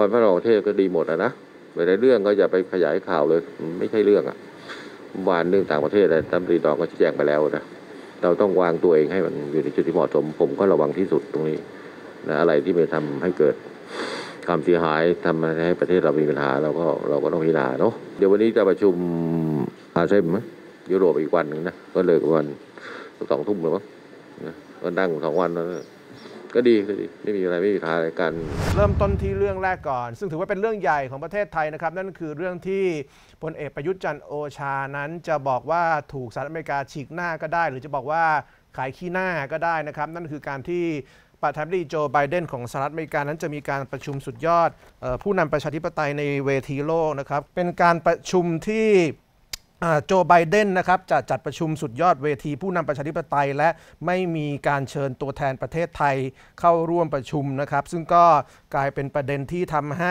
ครพระนครเทพก็ดีหมดนะนะหลาเรื่องก็อย่าไปขยายข่าวเลย ไม่ใช่เรื่องอะวานเรื่องต่างประเทศอะไรตำรีดองก็ชี้แจงไปแล้วนะ เราต้องวางตัวเองให้มันอยู่ในจุดที่เหมาะสม ผมก็ระวังที่สุดตรงนี้นะอะไรที่ไม่ทำให้เกิดความเสียหายทำให้ประเทศเรามีปัญหาเราก็เราก็ต้องพิจารณาเนาะเดี๋ยววันนี้จะประชุมอาเซียนไหมยุโรปอีกวันหนึ่งนะ ก็เลยวันสองทุ่มเลยมั้ก็นั่งสองวันแล้วก็ดีก็ดีไม่มีอะไรไม่มีขาอะไรกัน เริ่มต้นที่เรื่องแรกก่อน ซึ่งถือว่าเป็นเรื่องใหญ่ของประเทศไทยนะครับ นั่นคือเรื่องที่พลเอกประยุทธ์จันทร์โอชานั้น จะบอกว่าถูกสหรัฐอเมริกาฉีกหน้าก็ได้ หรือจะบอกว่าขายขี้หน้าก็ได้นะครับ นั่นคือการที่ประธานาธิบดีโจไบเดน ของสหรัฐอเมริกานั้นจะมีการประชุมสุดยอดผู้นำประชาธิปไตยในเวทีโลกนะครับ เป็นการประชุมที่โจไบเดนนะครับจะจัดประชุมสุดยอดเวทีผู้นำประชาธิปไตย และไม่มีการเชิญตัวแทนประเทศไทยเข้าร่วมประชุมนะครับ ซึ่งก็กลายเป็นประเด็นที่ทำให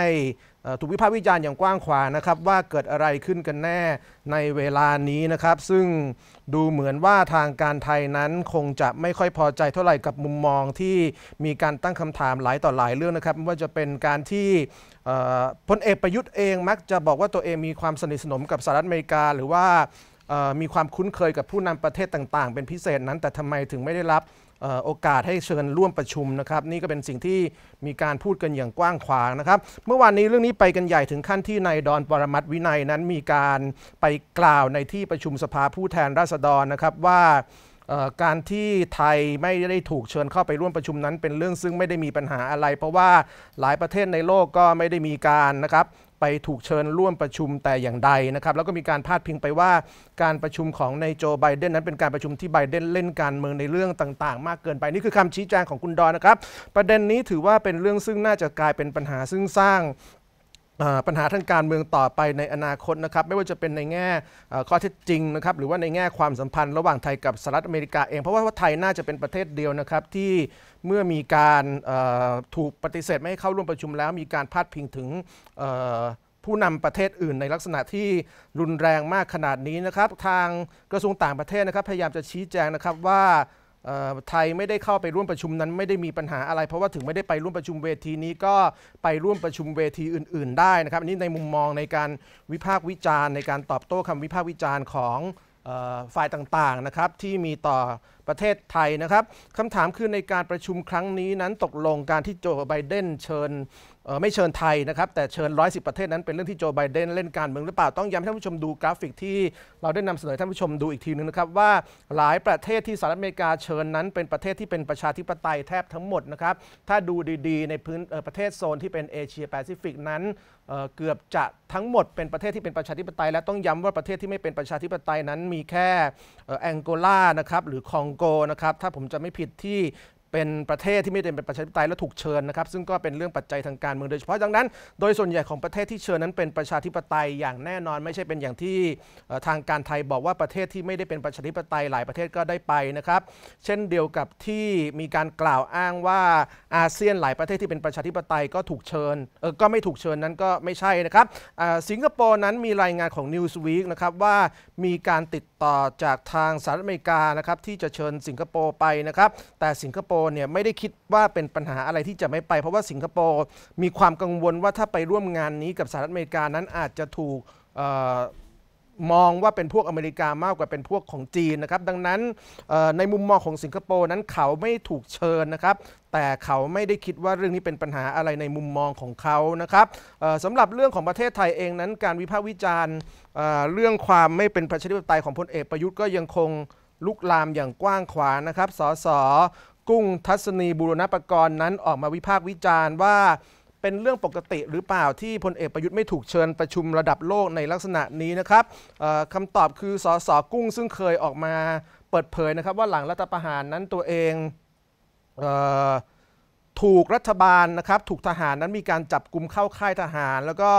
ถูกวิพากษ์วิจารณ์อย่างกว้างขวางนะครับ ว่าเกิดอะไรขึ้นกันแน่ในเวลานี้นะครับ ซึ่งดูเหมือนว่าทางการไทยนั้นคงจะไม่ค่อยพอใจเท่าไหร่กับมุมมองที่มีการตั้งคำถามหลายต่อหลายเรื่องนะครับไม่ว่าจะเป็นการที่พลเอกประยุทธ์เองมักจะบอกว่าตัวเองมีความสนิทสนมกับสหรัฐอเมริกา หรือว่ามีความคุ้นเคยกับผู้นำประเทศต่าง ๆ เป็นพิเศษนั้นแต่ทำไมถึงไม่ได้รับโอกาสให้เชิญร่วมประชุมนะครับ นี่ก็เป็นสิ่งที่มีการพูดกันอย่างกว้างขวางนะครับ เมื่อวานนี้เรื่องนี้ไปกันใหญ่ถึงขั้นที่นายดอนปรมัตวินัยนั้นมีการไปกล่าวในที่ประชุมสภาผู้แทนราษฎรนะครับว่าการที่ไทยไม่ได้ถูกเชิญเข้าไปร่วมประชุมนั้น เป็นเรื่องซึ่งไม่ได้มีปัญหาอะไร เพราะว่าหลายประเทศในโลกก็ไม่ได้มีการนะครับไปถูกเชิญร่วมประชุมแต่อย่างใดนะครับ แล้วก็มีการพาดพิงไปว่า การประชุมของนายโจไบเดนนั้นเป็นการประชุมที่ไบเดนเล่นการเมืองในเรื่องต่างๆมากเกินไป นี่คือคำชี้แจงของคุณดอนนะครับ ประเด็นนี้ถือว่าเป็นเรื่องซึ่งน่าจะกลายเป็นปัญหาซึ่งสร้างปัญหาทางการเมืองต่อไปในอนาคตนะครับ ไม่ว่าจะเป็นในแง่ข้อเท็จจริงนะครับหรือว่าในแง่ความสัมพันธ์ ระหว่างไทยกับสหรัฐอเมริกาเอง เพราะว่าไทยน่าจะเป็นประเทศเดียวนะครับที่เมื่อมีการถูกปฏิเสธไม่ให้เข้าร่วมประชุมแล้ว มีการพาดพิงถึงผู้นำประเทศอื่น ในลักษณะที่รุนแรงมากขนาดนี้นะครับ ทางกระทรวงต่างประเทศนะครับพยายามจะชี้แจงนะครับว่าไทยไม่ได้เข้าไปร่วมประชุมนั้นไม่ได้มีปัญหาอะไร เพราะว่าถึงไม่ได้ไปร่วมประชุมเวทีนี้ก็ไปร่วมประชุมเวทีอื่น ๆได้นะครับอันนี้ในมุมมองในการวิพากษ์วิจารณ์ในการตอบโต้คำวิพากษ์วิจารณ์ของฝ่ายต่างๆนะครับที่มีต่อประเทศไทยนะครับคำถามคือในการประชุมครั้งนี้นั้นตกลงการที่โจไบเดนเชิญไม่เชิญไทยนะครับ แต่เชิญ110ประเทศนั้นเป็นเรื่องที่โจไบเดน เล่นการเมืองหรือเปล่า ต้องย้ำให้ท่านผู้ชมดูกราฟิกที่เราได้นำเสนอท่านผู้ชมดูอีกทีนึงนะครับว่าหลายประเทศที่สหรัฐอเมริกาเชิญนั้น เป็นประเทศที่เป็นประชาธิปไตยแทบทั้งหมดนะครับถ้าดูดีๆในพื้นประเทศโซนที่เป็นเอเชียแปซิฟิกนั้นเกือบจะทั้งหมดเป็นประเทศที่เป็นประชาธิปไตยและต้องย้ำว่าประเทศที่ไม่เป็นประชาธิปไตยนั้นมีแค่แองโกลานะครับหรือคองโกนะครับถ้าผมจะไม่ผิดที่เป็นประเทศที่ไม่ได้เป็นประชาธิปไตยและถูกเชิญนะครับ ซึ่งก็เป็นเรื่องปัจจัยทางการเมืองโดยเฉพาะดังนั้น โดยส่วนใหญ่ของประเทศที่เชิญนั้นเป็นประชาธิปไตยอย่างแน่นอนไม่ใช่เป็นอย่างที่ทางการไทยบอกว่าประเทศที่ไม่ได้เป็นประชาธิปไตยหลายประเทศก็ได้ไปนะครับเช่นเดียวกับที่มีการกล่าวอ้างว่าอาเซียนหลายประเทศที่เป็นประชาธิปไตยก็ถูกเชิญเออก็ไม่ถูกเชิญนั้นก็ไม่ใช่นะครับสิงคโปร์นั้นมีรายงานของ Newsweek นะครับว่ามีการติดต่อจากทางสหรัฐอเมริกานะครับที่จะเชิญสิงคโปร์ไปนะครับแต่สิงคโปร์ร์เนี่ยไม่ได้คิดว่าเป็นปัญหาอะไรที่จะไม่ไป เพราะว่าสิงคโปร์มีความกังวลว่าถ้าไปร่วมงานนี้กับสหรัฐอเมริกานั้นอาจจะถูกมองว่าเป็นพวกอเมริกามากกว่าเป็นพวกของจีนนะครับดังนั้นในมุมมองของสิงคโปร์นั้นเขาไม่ถูกเชิญนะครับ แต่เขาไม่ได้คิดว่าเรื่องนี้เป็นปัญหาอะไรในมุมมองของเขานะครับสำหรับเรื่องของประเทศไทยเองนั้น การวิพากษ์วิจารณ์เรื่องความไม่เป็นประชาธิปไตยของพลเอกประยุทธ์ก็ยังคงลุกลามอย่างกว้างขวางนะครับสสกุ้งทัศนีบุรณปกรณ์นั้นออกมาวิพากษ์วิจารณ์ว่าเป็นเรื่องปกติหรือเปล่าที่พลเอกประยุทธ์ไม่ถูกเชิญประชุมระดับโลกในลักษณะนี้นะครับคำตอบคือสสกุ้ง ซึ่งเคยออกมาเปิดเผยนะครับ ว่าหลังรัฐประหารนั้นตัวเองเออถูกรัฐบาลนะครับถูกทหารนั้นมีการจับกลุ่มเข้าค่ายทหารแล้วก็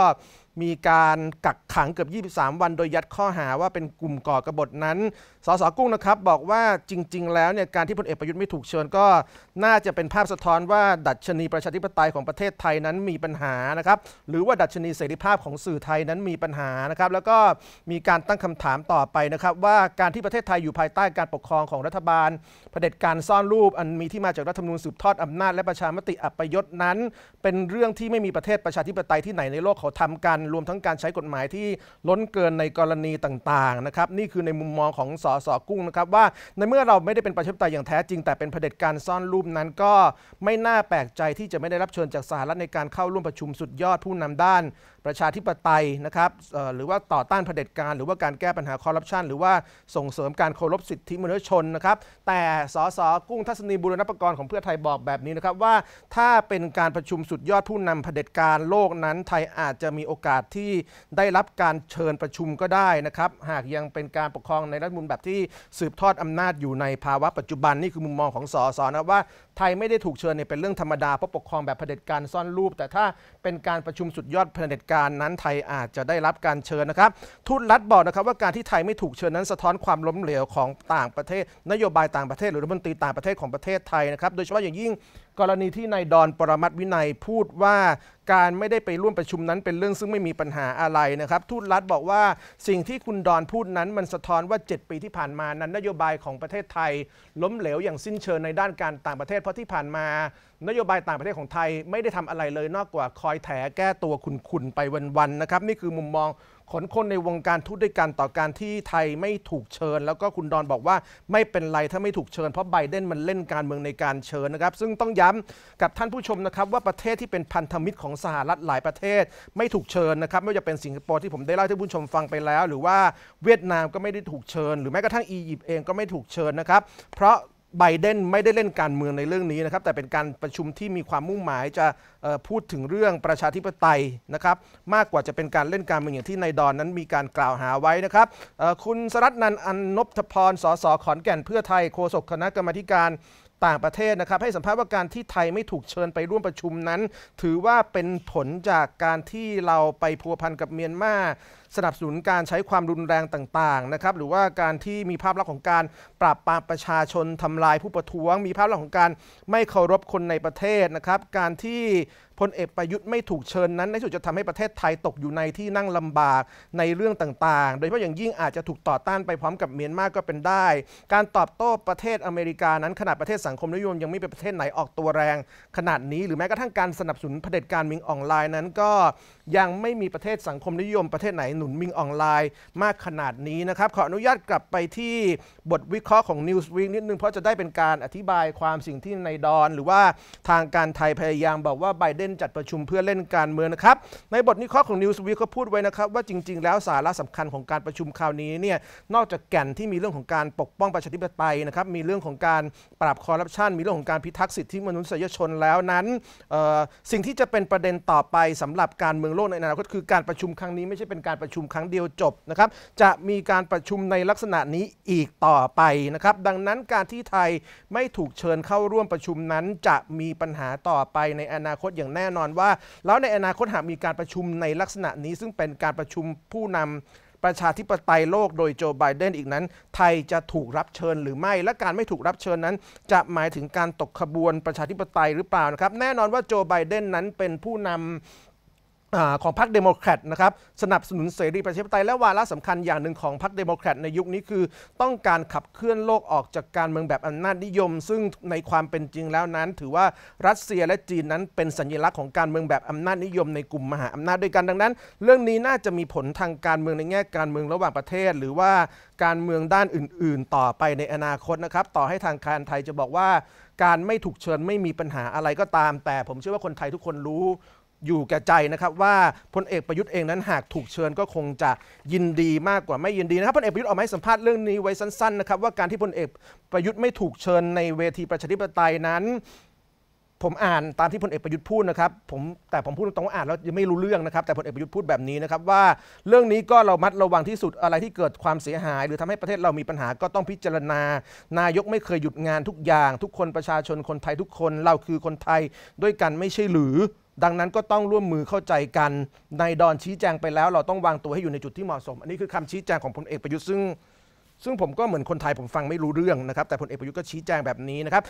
มีการกักขังเกือบ 23 วันโดยยัดข้อหาว่าเป็นกลุ่มก่อกบฏนั้น สสกุ้งนะครับบอกว่าจริงๆ แล้วเนี่ยการที่พลเอกประยุทธ์ไม่ถูกเชิญก็ น่าจะเป็นภาพสะท้อนว่า ดัชนีประชาธิปไตยของประเทศไทยนั้นมีปัญหานะครับหรือว่าดัชนีเสรีภาพของสื่อไทยนั้นมีปัญหานะครับแล้วก็มีการตั้งคำถามต่อไปนะครับว่าการที่ประเทศไทยอยู่ภายใต้การปกครองของรัฐบาลเผด็จการซ่อนรูปอันมีที่มาจากรัฐธรรมนูญสืบทอดอำนาจและประชามติอัปยศนั้น เป็นเรื่องที่ไม่มีประเทศประชาธิปไตยที่ไหนในโลกเขาทำกันรวมทั้งการใช้กฎหมายที่ล้นเกินในกรณีต่างๆ นะครับนี่คือในมุมมองของสสกุ้งนะครับ ว่าในเมื่อเราไม่ได้เป็นประชาธิปไตยอย่างแท้จริงแต่เป็นเผด็จการซ่อนรูปนั้นก็ไม่น่าแปลกใจที่จะไม่ได้รับเชิญจากสหรัฐในการเข้าร่วมประชุมสุดยอดผู้นำด้านประชาธิปไตยนะครับหรือว่าต่อต้านเผด็จการ หรือว่าการแก้ปัญหาคอร์รัปชันหรือว่าส่งเสริมการเคารพสิทธิมนุษยชนนะครับ แต่สสกุ้งทัศนีบุรณปกรณ์ของเพื่อไทยบอกแบบนี้นะครับว่าถ้าเป็นการประชุมสุดยอดผู้นำเผด็จการโลกนั้น ไทยอาจจะมีโอกาสที่ได้รับการเชิญประชุมก็ได้นะครับหากยังเป็นการปกครองในรัฐมนุนแบบที่สืบทอดอำนาจอยู่ในภาวะปัจจุบันนี่คือมุมมองของสสนะว่าไทยไม่ได้ถูกเชิญเนี่ยเป็นเรื่องธรรมดาเพราะปกครองแบบเผด็จการซ่อนรูป แต่ถ้าเป็นการประชุมสุดยอดเผด็จการนั้นไทยอาจจะได้รับการเชิญนะครับทูตรัฐบอกนะครับว่าการที่ไทยไม่ถูกเชิญนั้นสะท้อนความล้มเหลวของต่างประเทศนโยบายต่างประเทศหรือรัฐมนตรีต่างประเทศของประเทศไทยนะครับโดยเฉพาะอย่างยิ่งกรณีที่นายดอนปรมัตวินัยพูดว่าการไม่ได้ไปร่วมประชุมนั้น เป็นเรื่องซึ่งไม่มีปัญหาอะไรนะครับ ทูตรัฐบอกว่าสิ่งที่คุณดอนพูดนั้น มันสะท้อนว่า 7 ปีที่ผ่านมานั้น นโยบายของประเทศไทย ล้มเหลวอย่างสิ้นเชิงในด้านการต่างประเทศ เพราะที่ผ่านมา นโยบายต่างประเทศของไทยไม่ได้ทำอะไรเลยนอกกว่าคอยแถแก้ตัวคุณคุณไปวันๆนะครับ นี่คือมุมมองขนคนในวงการทูตด้วยกันต่อการที่ไทยไม่ถูกเชิญ แล้วก็คุณดอนบอกว่าไม่เป็นไรถ้าไม่ถูกเชิญ เพราะไบเดนมันเล่นการเมืองในการเชิญนะครับ ซึ่งต้องย้ำกับท่านผู้ชมนะครับว่าประเทศที่เป็นพันธมิตรของสหรัฐหลายประเทศ ไม่ถูกเชิญนะครับไม่ว่าจะเป็นสิงคโปร์ที่ผมได้เล่าให้ผู้ชมฟังไปแล้ว หรือว่าเวียดนามก็ไม่ได้ถูกเชิญ หรือแม้กระทั่งอียิปต์เองก็ไม่ถูกเชิญนะครับ เพราะไบเดนไม่ได้เล่นการเมืองในเรื่องนี้นะครับแต่เป็นการประชุมที่มีความมุ่งหมายจะพูดถึงเรื่องประชาธิปไตยนะครับมากกว่าจะเป็นการเล่นการเมืองอย่างที่นายดอนนั้นมีการกล่าวหาไว้นะครับคุณสรัตนันอันนพพรสสขอนแก่นเพื่อไทยโฆษกคณะกรรมการต่างประเทศนะครับให้สัมภาษณ์ว่าการที่ไทยไม่ถูกเชิญไปร่วมประชุมนั้น ถือว่าเป็นผลจากการที่เราไปพัวพันกับเมียนมาสนับสนุนการใช้ความรุนแรงต่างๆนะครับหรือว่าการที่มีภาพลักษณ์ของการปราบปรามประชาชนทำลายผู้ประท้วง มีภาพลักษณ์ของการไม่เคารพคนในประเทศนะครับการที่พลเอกประยุทธ์ไม่ถูกเชิญนั้นในสุดจะทำให้ประเทศไทยตกอยู่ในที่นั่งลำบากในเรื่องต่างๆ โดยเฉพาะอย่างยิ่งอาจจะถูกต่อต้านไปพร้อมกับเมียนมาก็เป็นได้ การตอบโต้ประเทศอเมริกานั้นขนาดประเทศสังคมนิยมยังไม่เป็นประเทศไหนออกตัวแรง ขนาดนี้ หรือแม้กระทั่งการสนับสนุนเผด็จการมิงออนไลน์นั้นก็ ยังไม่มีประเทศสังคมนิยมประเทศไหนหนุนมิงออนไลน์มากขนาดนี้นะครับขออนุญาตกลับไปที่บทวิเคราะห์ของ Newsweek นิดนึงเพราะจะได้เป็นการอธิบายความสิ่งที่ในดอน หรือว่าทางการไทยพยายามบอกว่าไบเดนนจัดประชุมเพื่อเล่นการเมืองนะครับ ในบทนิเครของ News Week ก็พูดไว้นะครับว่าจริง ๆ แล้วสาระสำคัญของการประชุมคราวนี้เนี่ยนอกจากแก่นที่มีเรื่องของการปกป้องประชาธิปไตยนะครับมีเรื่องของการปราบคอร์รัปชันมีเรื่องของการพิทักษ์สิทธิมนุษยชนแล้วนั้นสิ่งที่จะเป็นประเด็นต่อไปสำหรับการเมืองโลกในอนาคตคือการประชุมครั้งนี้ไม่ใช่เป็นการประชุมครั้งเดียวจบนะครับจะมีการประชุมในลักษณะนี้อีกต่อไปนะครับดังนั้นการที่ไทยไม่ถูกเชิญเข้าร่วมประชุมนั้นจะมีปัญหาต่อไปในอนาคตอย่างแน่แน่นอนว่าแล้วในอนาคตหากมีการประชุมในลักษณะนี้ซึ่งเป็นการประชุมผู้นำประชาธิปไตยโลกโดยโจไบเดน อีกนั้น ไทยจะถูกรับเชิญหรือไม่ และการไม่ถูกรับเชิญนั้น จะหมายถึงการตกขบวนประชาธิปไตยหรือเปล่านะครับแน่นอนว่าโจไบเดนนั้นเป็นผู้นำของพรรคเดโมแครตนะครับสนับสนุนเสรีประชาธิปไตยและวาระสำคัญอย่างหนึ่งของพรรคเดโมแครตในยุคนี้คือ ต้องการขับเคลื่อนโลกออกจากการเมืองแบบอำนาจนิยม ซึ่งในความเป็นจริงแล้วนั้น ถือว่ารัสเซียและจีนนั้นเป็นสัญลักษณ์ของการเมืองแบบอำนาจนิยมในกลุ่มมหาอำนาจด้วยกันดังนั้น เรื่องนี้น่าจะมีผลทางการเมืองในแง่ การเมืองระหว่างประเทศหรือว่าการเมืองด้านอื่น ๆ ต่อไปในอนาคตนะครับ ต่อให้ทางการไทยจะบอกว่าการไม่ถูกเชิญไม่มีปัญหาอะไรก็ตาม แต่ผมเชื่อว่าคนไทยทุกคนรู้อยู่แก่ใจนะครับว่าพลเอกประยุทธ์เองนั้นหากถูกเชิญก็คงจะยินดีมากกว่าไม่ยินดีนะครับพลเอกประยุทธ์ออกมาให้สัมภาษณ์เรื่องนี้ไว้สั้นๆนะครับว่าการที่พลเอกประยุทธ์ไม่ถูกเชิญ ในเวทีประชาธิปไตยนั้น ผมอ่านตามที่พลเอกประยุทธ์พูดนะครับผมแต่ผมพูดตรงๆว่าอ่านแล้วยังไม่รู้เรื่องนะครับแต่พลเอกประยุทธ์พูดแบบนี้นะครับว่าเรื่องนี้ก็เรามัดระวังที่สุดอะไรที่เกิดความเสียหาย หรือทำให้ประเทศเรามีปัญหาก็ต้องพิจารณา นายกไม่เคยหยุดงานทุกอย่าง ทุกคนประชาชนคนไทยทุกคนเราคือคนไทยด้วยกันไม่ใช่หรือดังนั้นก็ต้องร่วมมือเข้าใจกันนายดอนชี้แจงไปแล้วเราต้องวางตัวให้อยู่ในจุดที่เหมาะสม อันนี้คือคำชี้แจงของพลเอกประยุทธ์ซึ่ง ซึ่งผมก็เหมือนคนไทยผมฟังไม่รู้เรื่องนะครับแต่พลเอกประยุทธ์ก็ชี้แจงแบบนี้นะครับ